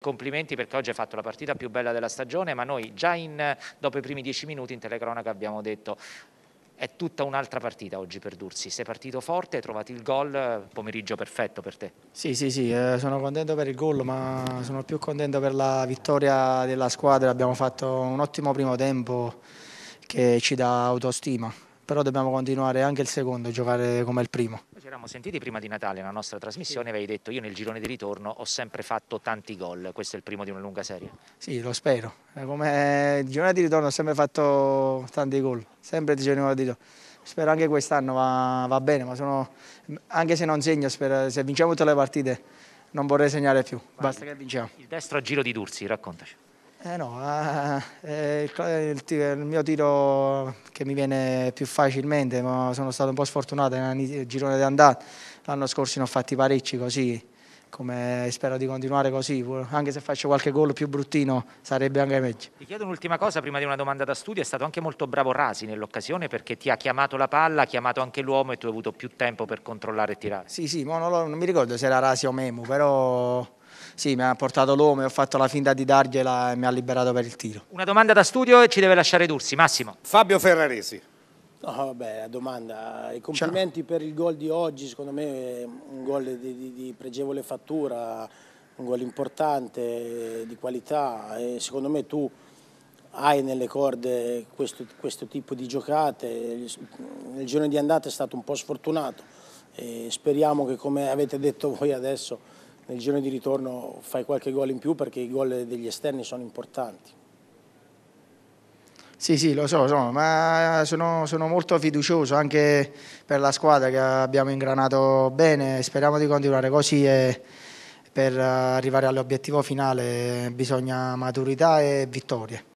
Complimenti perché oggi hai fatto la partita più bella della stagione, ma noi già in, dopo i primi dieci minuti in telecronaca abbiamo detto è tutta un'altra partita oggi per Dursi, sei partito forte, hai trovato il gol, pomeriggio perfetto per te. Sì, sì, sì, eh, sono contento per il gol, ma sono più contento per la vittoria della squadra, abbiamo fatto un ottimo primo tempo che ci dà autostima, però dobbiamo continuare anche il secondo, giocare come il primo eravamo sentiti prima di Natale nella nostra trasmissione, sì. avevi detto io nel girone di ritorno ho sempre fatto tanti gol, questo è il primo di una lunga serie. Sì, lo spero. Come il girone di ritorno ho sempre fatto tanti gol, sempre di girone di ritorno. Spero anche quest'anno va, va, bene, ma sono, anche se non segno, spero, se vinciamo tutte le partite non vorrei segnare più, basta che vinciamo. Il destro a giro di Dursi, raccontaci. Eh no, ah, eh, eh, il, il, mio tiro che mi viene più facilmente, ma sono stato un po' sfortunato nel girone di andata. L'anno scorso ne ho fatti parecchi così, come spero di continuare così, anche se faccio qualche gol più bruttino sarebbe anche meglio. Ti chiedo un'ultima cosa prima di una domanda da studio, è stato anche molto bravo Rasi nell'occasione perché ti ha chiamato la palla, ha chiamato anche l'uomo e tu hai avuto più tempo per controllare e tirare. Sì, sì, non, non mi ricordo se era Rasi o Memu, però sì, mi ha portato l'uomo e ho fatto la finta di dargliela e mi ha liberato per il tiro. Una domanda da studio e ci deve lasciare Dursi, Massimo. Fabio Ferraresi. No, vabbè, la domanda, i complimenti Ciao. per il gol di oggi, secondo me è un gol di, di, di pregevole fattura, un gol importante, di qualità e secondo me tu hai nelle corde questo, questo tipo di giocate, Nel giorno di andata è stato un po' sfortunato e speriamo che come avete detto voi adesso nel giro di ritorno fai qualche gol in più perché i gol degli esterni sono importanti. Sì, sì, lo so, so ma sono, sono, molto fiducioso anche per la squadra che abbiamo ingranato bene, speriamo di continuare così e per arrivare all'obiettivo finale bisogna maturità e vittorie.